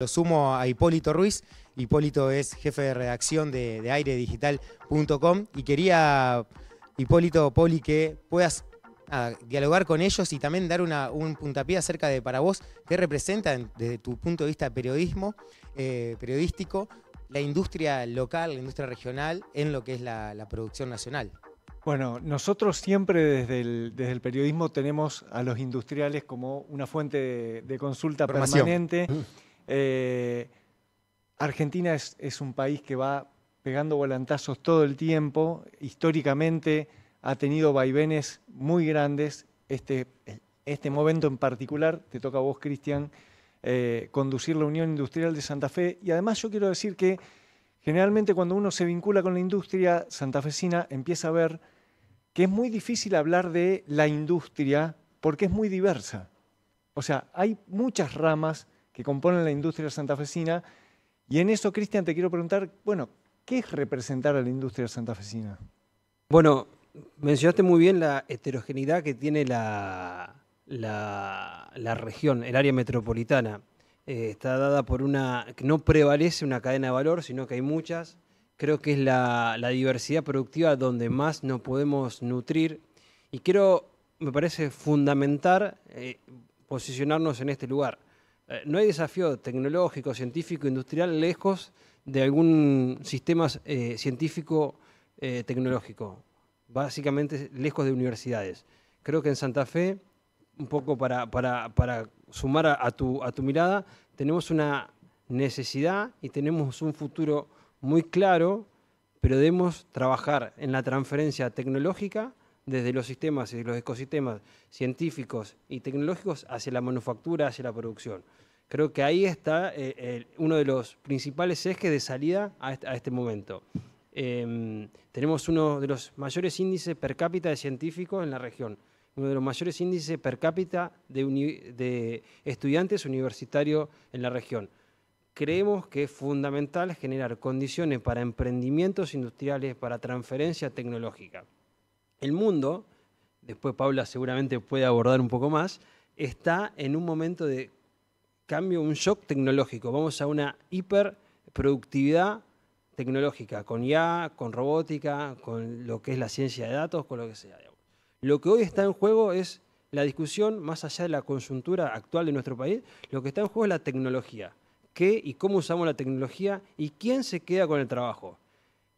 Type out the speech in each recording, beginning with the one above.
Lo sumo a Hipólito Ruiz. Hipólito es jefe de redacción de, airedigital.com y quería, Hipólito, Poli, que puedas dialogar con ellos y también dar un puntapié acerca de para vos qué representa desde tu punto de vista periodismo, eh, periodístico, la industria local, la industria regional en lo que es la, producción nacional. Bueno, nosotros siempre desde el, desde el, periodismo tenemos a los industriales como una fuente de, consulta permanente. Mm. Eh, Argentina es, un país que va pegando volantazos todo el tiempo, históricamente ha tenido vaivenes muy grandes, este, este momento en particular, te toca a vos, Cristian, eh, conducir la Unión Industrial de Santa Fe, y además yo quiero decir que generalmente cuando uno se vincula con la industria santafesina empieza a ver que es muy difícil hablar de la industria porque es muy diversa. O sea, hay muchas ramas, que componen la industria santafesina. Y en eso, Cristian, te quiero preguntar, bueno, ¿qué es representar a la industria santafesina? Bueno, mencionaste muy bien la heterogeneidad que tiene la, región, el área metropolitana. Eh, está dada por una, que no prevalece una cadena de valor, sino que hay muchas. Creo que es la, diversidad productiva donde más nos podemos nutrir. Y quiero, me parece fundamental eh, posicionarnos en este lugar. Eh, no hay desafío tecnológico, científico, industrial lejos de algún sistema eh, científico eh, tecnológico, básicamente lejos de universidades. Creo que en Santa Fe, un poco para, sumar a tu mirada, tenemos una necesidad y tenemos un futuro muy claro, pero debemos trabajar en la transferencia tecnológica desde los sistemas y los ecosistemas científicos y tecnológicos hacia la manufactura, hacia la producción. Creo que ahí está eh, uno de los principales ejes de salida a este, momento. Em, tenemos uno de los mayores índices per cápita de científicos en la región, uno de los mayores índices per cápita de estudiantes universitarios en la región. Creemos que es fundamental generar condiciones para emprendimientos industriales, para transferencia tecnológica el mundo, después Paula seguramente puede abordar un poco más, está en un momento de cambio, un shock tecnológico. Vamos a una hiperproductividad tecnológica, con IA, con robótica, con lo que es la ciencia de datos, con lo que sea. Lo que hoy está en juego es la discusión, más allá de la conjuntura actual de nuestro país, lo que está en juego es la tecnología. ¿Qué y cómo usamos la tecnología y quién se queda con el trabajo?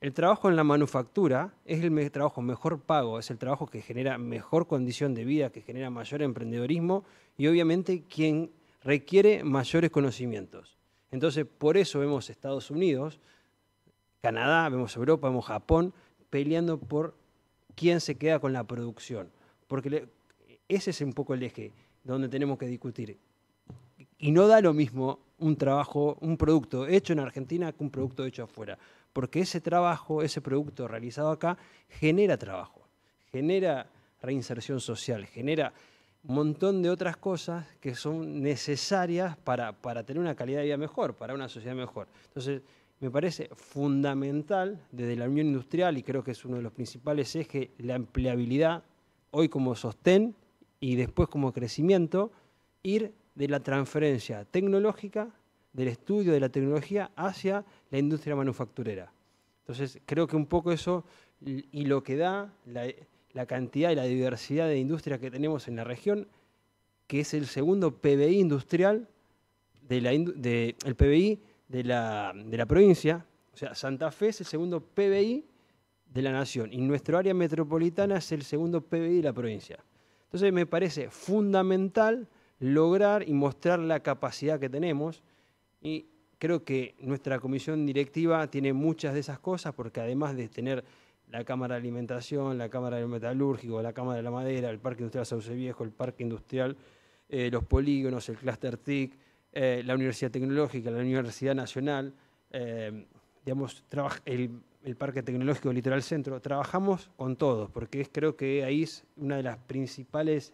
El trabajo en la manufactura es el trabajo mejor pago, es el trabajo que genera mejor condición de vida, que genera mayor emprendedorismo y obviamente quien requiere mayores conocimientos. Entonces, por eso vemos Estados Unidos, Canadá, vemos Europa, vemos Japón peleando por quién se queda con la producción. Porque ese es un poco el eje donde tenemos que discutir. Y no da lo mismo un trabajo, un producto hecho en Argentina que un producto hecho afuera, porque ese trabajo, ese producto realizado acá, genera trabajo, genera reinserción social, genera un montón de otras cosas que son necesarias para, para tener una calidad de vida mejor, para una sociedad mejor. Entonces, me parece fundamental desde la Unión Industrial, y creo que es uno de los principales ejes, la empleabilidad, hoy como sostén y después como crecimiento, ir de la transferencia tecnológica, del estudio de la tecnología hacia la industria manufacturera. Entonces, creo que un poco eso y lo que da la, cantidad y la diversidad de industrias que tenemos en la región, que es el segundo PBI industrial, de la, el PBI de la, de la provincia. O sea, Santa Fe es el segundo PBI de la nación y nuestro área metropolitana es el segundo PBI de la provincia. Entonces me parece fundamental lograr y mostrar la capacidad que tenemos. Y creo que nuestra comisión directiva tiene muchas de esas cosas, porque además de tener la Cámara de Alimentación, la Cámara del Metalúrgico, la Cámara de la Madera, el Parque Industrial Sauce Viejo, el Parque Industrial, eh, los polígonos, el Cluster TIC, eh, la Universidad Tecnológica, la Universidad Nacional, eh, digamos, el, Parque Tecnológico Litoral Centro, trabajamos con todos, porque creo que ahí es una de las principales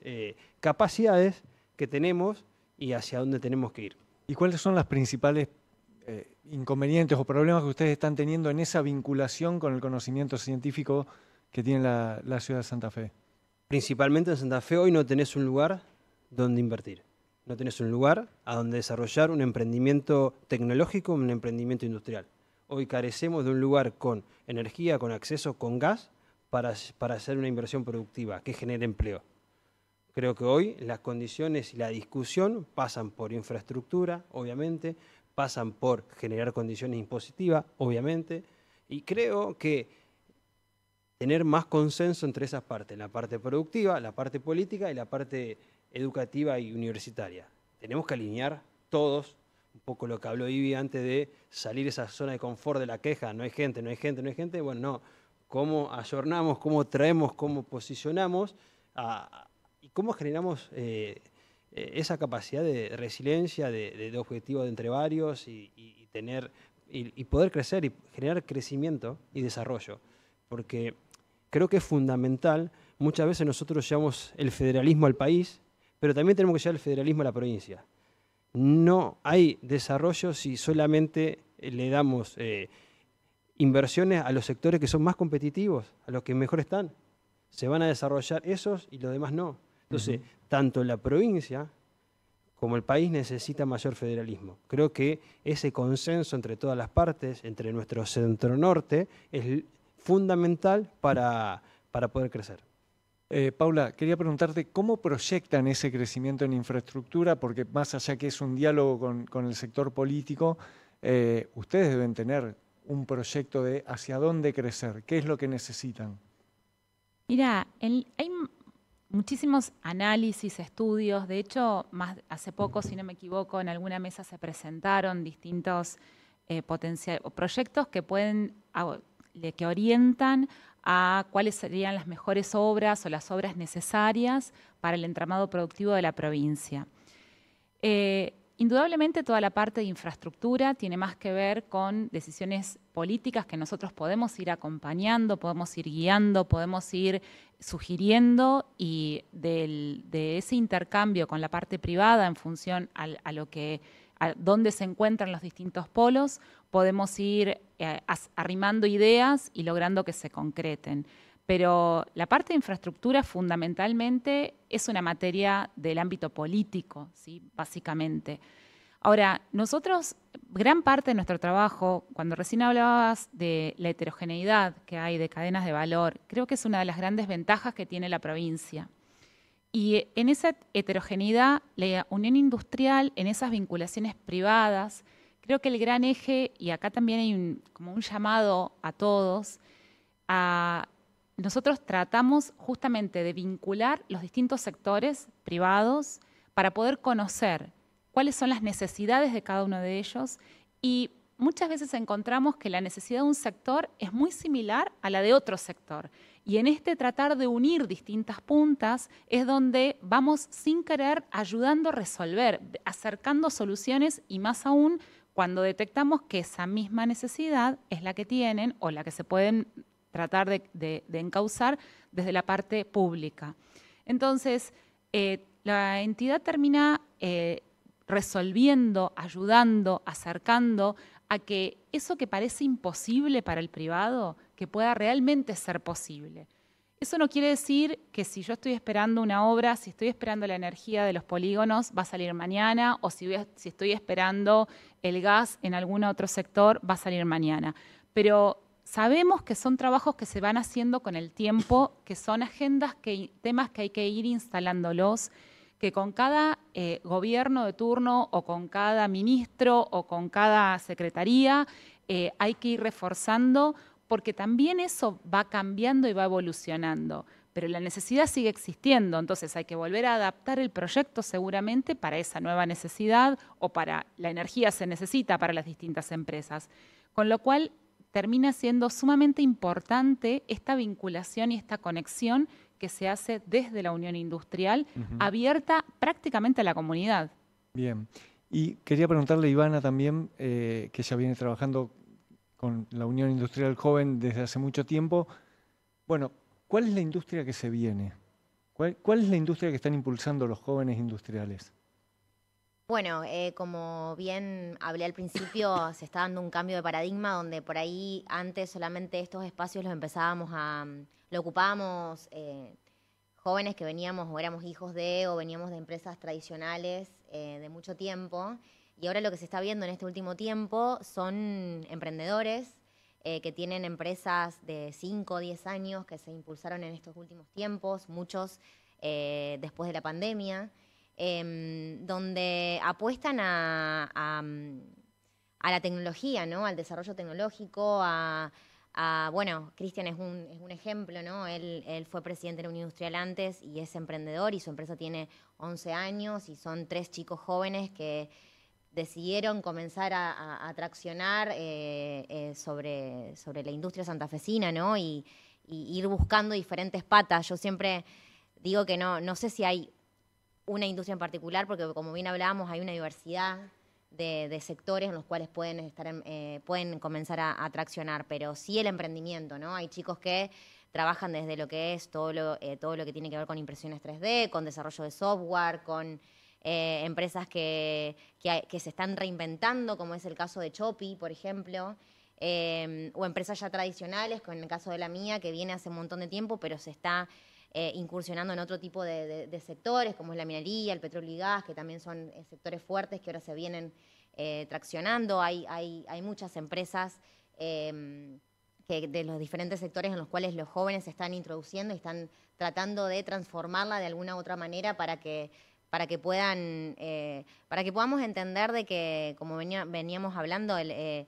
capacidades que tenemos y hacia dónde tenemos que ir. ¿Y cuáles son las principales eh, inconvenientes o problemas que ustedes están teniendo en esa vinculación con el conocimiento científico que tiene la, la ciudad de Santa Fe? Principalmente en Santa Fe hoy no tenés un lugar donde invertir. No tenés un lugar a donde desarrollar un emprendimiento tecnológico, un emprendimiento industrial. Hoy carecemos de un lugar con energía, con acceso, con gas, para, para hacer una inversión productiva que genere empleo. Creo que hoy las condiciones y la discusión pasan por infraestructura, obviamente, pasan por generar condiciones impositivas, obviamente, y creo que tener más consenso entre esas partes, la parte productiva, la parte política y la parte educativa y universitaria. Tenemos que alinear todos, un poco lo que habló Ivy antes de salir esa zona de confort de la queja, no hay gente, no hay gente, no hay gente, bueno, no, cómo ayornamos, cómo traemos, cómo posicionamos a, ¿Cómo generamos eh, eh, esa capacidad de resiliencia, de, objetivos de objetivo de entre varios y, tener y, poder crecer y generar crecimiento y desarrollo? Porque creo que es fundamental. Muchas veces nosotros llevamos el federalismo al país, pero también tenemos que llevar el federalismo a la provincia. No hay desarrollo si solamente eh, le damos inversiones a los sectores que son más competitivos, a los que mejor están. Se van a desarrollar esos y los demás no. Entonces, tanto la provincia como el país necesita mayor federalismo. Creo que ese consenso entre todas las partes, entre nuestro centro-norte, es fundamental para, poder crecer. Eh, Paula, quería preguntarte cómo proyectan ese crecimiento en infraestructura, porque más allá que es un diálogo con, el sector político, eh, ustedes deben tener un proyecto de hacia dónde crecer, qué es lo que necesitan. Mira, hay muchísimos análisis, estudios. De hecho, hace poco, si no me equivoco, en alguna mesa se presentaron distintos eh, proyectos que pueden que orientan a cuáles serían las mejores obras o las obras necesarias para el entramado productivo de la provincia. Eh, Indudablemente toda la parte de infraestructura tiene más que ver con decisiones políticas que nosotros podemos ir acompañando, podemos ir guiando, podemos ir sugiriendo y de ese intercambio con la parte privada en función a lo que a dónde se encuentran los distintos polos, podemos ir eh, arrimando ideas y logrando que se concreten pero la parte de infraestructura fundamentalmente es una materia del ámbito político, ¿sí? básicamente. Ahora, nosotros, gran parte de nuestro trabajo, cuando recién hablabas de la heterogeneidad que hay de cadenas de valor, creo que es una de las grandes ventajas que tiene la provincia. Y en esa heterogeneidad, la unión industrial, en esas vinculaciones privadas, creo que el gran eje, y acá también hay como un llamado a todos, a nosotros tratamos justamente de vincular los distintos sectores privados para poder conocer cuáles son las necesidades de cada uno de ellos y muchas veces encontramos que la necesidad de un sector es muy similar a la de otro sector. Y en este tratar de unir distintas puntas es donde vamos sin querer ayudando a resolver, acercando soluciones y más aún cuando detectamos que esa misma necesidad es la que tienen o la que se pueden tratar de, encauzar desde la parte pública. Entonces, eh, la entidad termina eh, resolviendo, ayudando, acercando a que eso que parece imposible para el privado, que pueda realmente ser posible. Eso no quiere decir que si yo estoy esperando una obra, si estoy esperando la energía de los polígonos, va a salir mañana, o si, si estoy esperando el gas en algún otro sector, va a salir mañana. Pero sabemos que son trabajos que se van haciendo con el tiempo, que son agendas, que, temas que hay que ir instalándolos, que con cada eh, gobierno de turno o con cada ministro o con cada secretaría eh, hay que ir reforzando, porque también eso va cambiando y va evolucionando. Pero la necesidad sigue existiendo, entonces hay que volver a adaptar el proyecto seguramente para esa nueva necesidad o para la energía se necesita para las distintas empresas. Con lo cual termina siendo sumamente importante esta vinculación y esta conexión que se hace desde la Unión Industrial, abierta prácticamente a la comunidad. Bien. Y quería preguntarle a Ivana también, eh, que ya viene trabajando con la Unión Industrial Joven desde hace mucho tiempo. Bueno, ¿cuál es la industria que se viene? cuál es la industria que están impulsando los jóvenes industriales? Bueno, eh, como bien hablé al principio, se está dando un cambio de paradigma donde por ahí antes solamente estos espacios los empezábamos a, mm, lo ocupábamos eh, jóvenes que veníamos o éramos hijos de o veníamos de empresas tradicionales eh, de mucho tiempo. Y ahora lo que se está viendo en este último tiempo son emprendedores que tienen empresas de 5 o 10 años que se impulsaron en estos últimos tiempos, muchos después de la pandemia. Em, donde apuestan mm, a, la tecnología, ¿no? al desarrollo tecnológico, a, bueno, Cristian es un, ejemplo, ¿no? Él, fue presidente de la Industrial antes y es emprendedor y su empresa tiene 11 años y son tres chicos jóvenes que decidieron comenzar a, traccionar eh, eh, sobre, sobre la industria santafesina, ¿no? Y, y ir buscando diferentes patas. Yo siempre digo que no, no sé si hay una industria en particular, porque como bien hablábamos, hay una diversidad de, sectores en los cuales pueden, estar, eh, pueden comenzar a, atraccionar pero sí el emprendimiento, ¿no? Hay chicos que trabajan desde lo que es todo lo, eh, todo lo que tiene que ver con impresiones 3D, con desarrollo de software, con eh, empresas que, que, se están reinventando, como es el caso de Chopi, por ejemplo, o empresas ya tradicionales, como en el caso de la mía, que viene hace un montón de tiempo, pero se está eh, incursionando en otro tipo de, sectores, como es la minería, el petróleo y gas, que también son eh, sectores fuertes que ahora se vienen eh, traccionando. Hay, hay, muchas empresas em, de los diferentes sectores en los cuales los jóvenes se están introduciendo y están tratando de transformarla de alguna u otra manera para que para que puedan, para que podamos entender de que, como veníamos hablando, la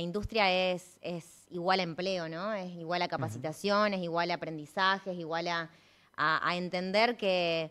industria es, es igual a empleo, ¿no? Es igual a capacitación, es igual a aprendizaje, es igual a a, entender que,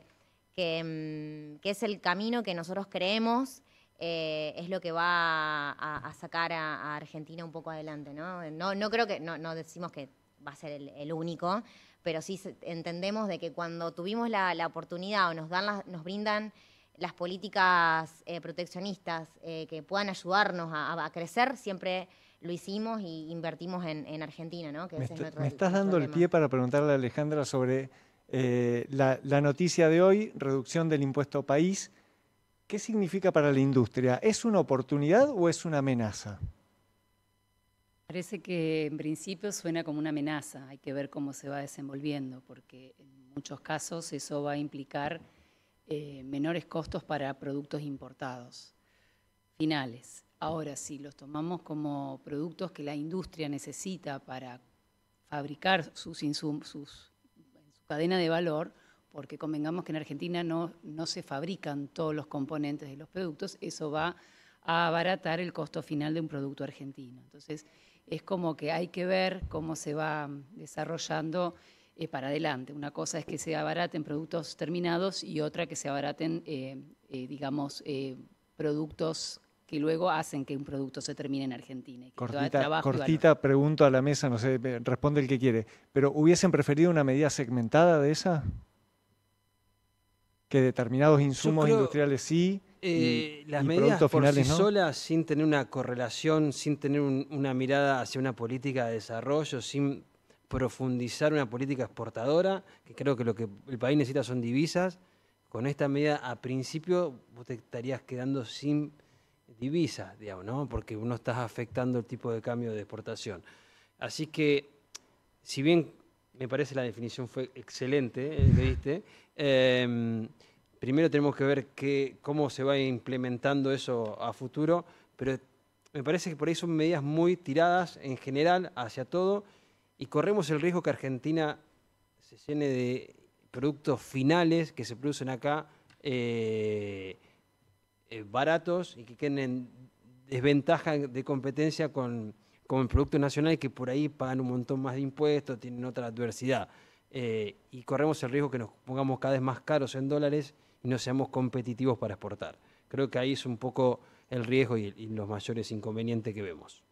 mm, que, es el camino que nosotros creemos, eh, es lo que va a, sacar a, Argentina un poco adelante. No, no, creo que, no, decimos que va a ser el, único, pero sí entendemos de que cuando tuvimos la, oportunidad o nos, dan las, nos brindan las políticas eh, proteccionistas eh, que puedan ayudarnos a, crecer, siempre lo hicimos y invertimos en, Argentina, ¿no? estás dando el pie para preguntarle a Alejandra sobre eh, la, noticia de hoy, reducción del impuesto país, ¿qué significa para la industria? ¿Es una oportunidad o es una amenaza? Parece que en principio suena como una amenaza, hay que ver cómo se va desenvolviendo, porque en muchos casos eso va a implicar eh, menores costos para productos importados finales. Ahora, si los tomamos como productos que la industria necesita para fabricar sus, insumos cadena de valor, porque convengamos que en Argentina no, no se fabrican todos los componentes de los productos, eso va a abaratar el costo final de un producto argentino. Entonces, es como que hay que ver cómo se va desarrollando eh, para adelante. Una cosa es que se abaraten productos terminados y otra que se abaraten, eh, eh, digamos, productos que luego hacen que un producto se termine en Argentina. cortita, pregunto a la mesa, no sé, responde el que quiere. ¿Pero hubiesen preferido una medida segmentada de esa? Que determinados insumos industriales sí. y, eh, las medidas por sí solas, sin tener una correlación, sin tener una mirada hacia una política de desarrollo, sin profundizar una política exportadora, que creo que lo que el país necesita son divisas, con esta medida a principio vos te estarías quedando sin divisa, digamos, ¿no? Porque uno está afectando el tipo de cambio de exportación. Así que, si bien me parece la definición fue excelente, ¿eh? em, primero tenemos que ver cómo se va implementando eso a futuro, pero me parece que por ahí son medidas muy tiradas en general hacia todo y corremos el riesgo que Argentina se llene de productos finales que se producen acá. Eh, eh, baratos y que queden en desventaja de competencia con, con el producto nacional que por ahí pagan un montón más de impuestos, tienen otra adversidad. Eh, y corremos el riesgo que nos pongamos cada vez más caros en dólares y no seamos competitivos para exportar. Creo que ahí es un poco el riesgo y los mayores inconvenientes que vemos.